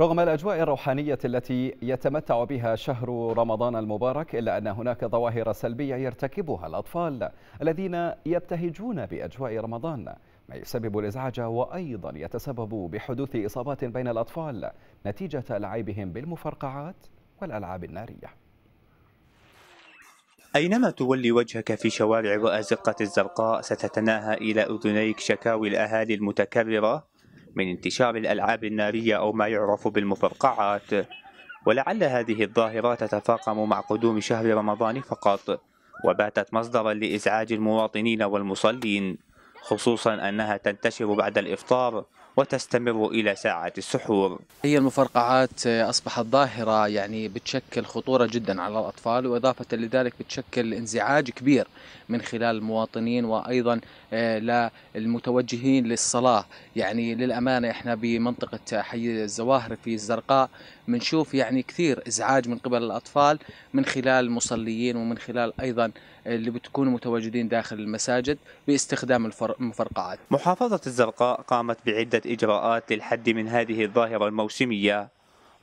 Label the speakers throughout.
Speaker 1: رغم الأجواء الروحانية التي يتمتع بها شهر رمضان المبارك إلا أن هناك ظواهر سلبية يرتكبها الأطفال الذين يبتهجون بأجواء رمضان ما يسبب الإزعاج وأيضا يتسبب بحدوث إصابات بين الأطفال نتيجة لعبهم بالمفرقعات والألعاب النارية
Speaker 2: أينما تولي وجهك في شوارع وأزقة الزرقاء ستتناهى إلى أذنيك شكاوي الأهالي المتكررة من انتشار الألعاب النارية أو ما يعرف بالمفرقعات ولعل هذه الظاهرة تتفاقم مع قدوم شهر رمضان فقط وباتت مصدرا لإزعاج المواطنين والمصلين خصوصا أنها تنتشر بعد الإفطار وتستمر إلى ساعة السحور هي
Speaker 3: المفرقعات آه، أصبحت ظاهرة يعني بتشكل خطورة جدا على الأطفال وإضافة لذلك بتشكل انزعاج كبير من خلال المواطنين وأيضا آه، للمتوجهين للصلاة يعني للأمانة إحنا بمنطقة حي الزواهر في الزرقاء بنشوف يعني كثير إزعاج من قبل الأطفال من خلال المصليين ومن خلال أيضا آه، اللي بتكونوا متواجدين داخل المساجد باستخدام الفرق المفرقعات
Speaker 2: محافظة الزرقاء قامت بعدة إجراءات للحد من هذه الظاهرة الموسمية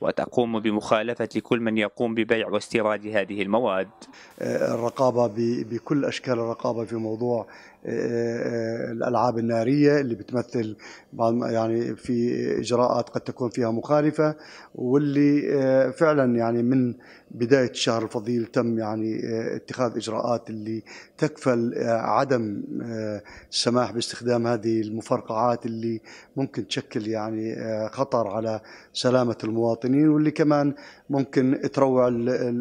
Speaker 2: وتقوم بمخالفة كل من يقوم ببيع واستيراد هذه المواد
Speaker 4: آه، الرقابة بكل أشكال الرقابة في موضوع آه، آه، الألعاب النارية اللي بتمثل بعض يعني في إجراءات قد تكون فيها مخالفة واللي فعلا يعني من بداية الشهر الفضيل تم يعني اتخاذ إجراءات اللي تكفل عدم السماح باستخدام هذه المفرقعات اللي ممكن تشكل يعني خطر على سلامة المواطن المواطنين واللي كمان ممكن تروع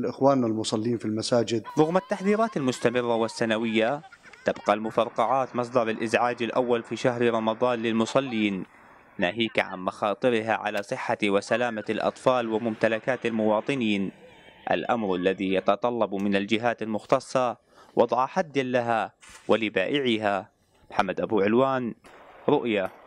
Speaker 4: اخواننا المصلين في المساجد
Speaker 2: رغم التحذيرات المستمره والسنويه تبقى المفرقعات مصدر الازعاج الاول في شهر رمضان للمصلين ناهيك عن مخاطرها على صحه وسلامه الاطفال وممتلكات المواطنين الامر الذي يتطلب من الجهات المختصه وضع حد لها ولبائعها محمد ابو علوان رؤيا